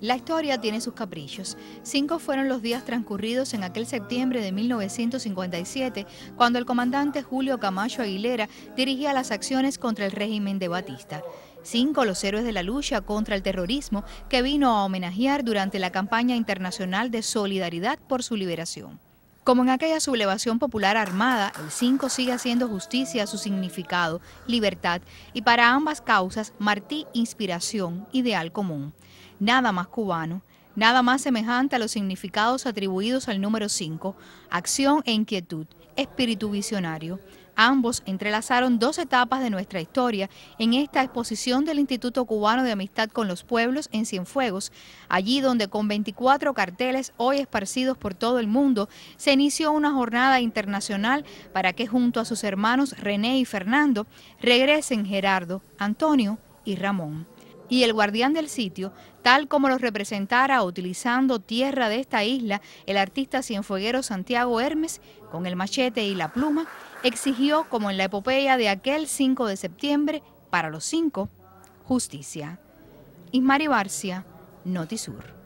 La historia tiene sus caprichos. Cinco fueron los días transcurridos en aquel septiembre de 1957, cuando el comandante Julio Camacho Aguilera dirigía las acciones contra el régimen de Batista. Cinco los héroes de la lucha contra el terrorismo que vino a homenajear durante la campaña internacional de solidaridad por su liberación. Como en aquella sublevación popular armada, el 5 sigue haciendo justicia a su significado, libertad y para ambas causas Martí inspiración, ideal común. Nada más cubano, nada más semejante a los significados atribuidos al número 5, acción e inquietud, espíritu visionario. Ambos entrelazaron dos etapas de nuestra historia en esta exposición del Instituto Cubano de Amistad con los Pueblos en Cienfuegos, allí donde con 24 carteles hoy esparcidos por todo el mundo, se inició una jornada internacional para que junto a sus hermanos René y Fernando regresen Gerardo, Antonio y Ramón y el guardián del sitio, tal como los representara utilizando tierra de esta isla el artista cienfueguero Santiago Hermes, con el machete y la pluma, exigió, como en la epopeya de aquel 5 de septiembre, para los cinco, justicia. Ismari Barcia, Notisur.